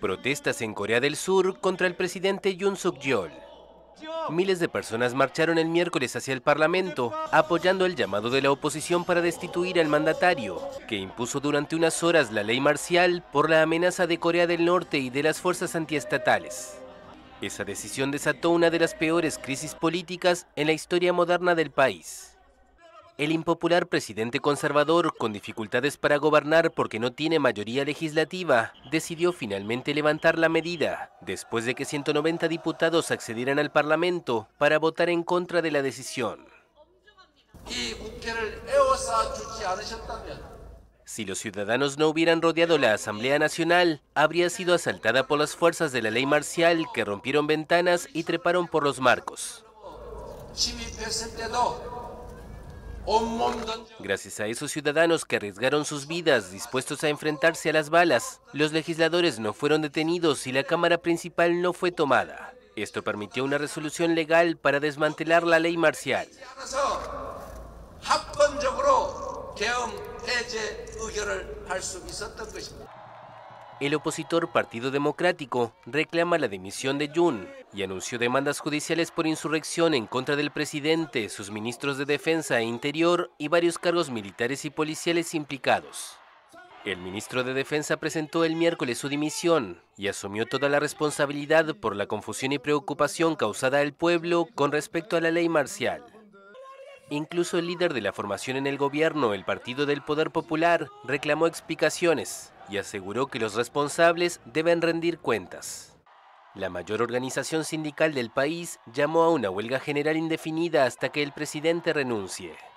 Protestas en Corea del Sur contra el presidente Yoon Suk-yeol. Miles de personas marcharon el miércoles hacia el Parlamento, apoyando el llamado de la oposición para destituir al mandatario, que impuso durante unas horas la ley marcial por la amenaza de Corea del Norte y de las fuerzas antiestatales. Esa decisión desató una de las peores crisis políticas en la historia moderna del país. El impopular presidente conservador, con dificultades para gobernar porque no tiene mayoría legislativa, decidió finalmente levantar la medida, después de que 190 diputados accedieran al Parlamento para votar en contra de la decisión. Si los ciudadanos no hubieran rodeado la Asamblea Nacional, habría sido asaltada por las fuerzas de la ley marcial que rompieron ventanas y treparon por los marcos. Gracias a esos ciudadanos que arriesgaron sus vidas dispuestos a enfrentarse a las balas, los legisladores no fueron detenidos y la Cámara Principal no fue tomada. Esto permitió una resolución legal para desmantelar la ley marcial. El opositor Partido Democrático reclama la dimisión de Jun y anunció demandas judiciales por insurrección en contra del presidente, sus ministros de Defensa e Interior y varios cargos militares y policiales implicados. El ministro de Defensa presentó el miércoles su dimisión y asumió toda la responsabilidad por la confusión y preocupación causada al pueblo con respecto a la ley marcial. Incluso el líder de la formación en el gobierno, el Partido del Poder Popular, reclamó explicaciones y aseguró que los responsables deben rendir cuentas. La mayor organización sindical del país llamó a una huelga general indefinida hasta que el presidente renuncie.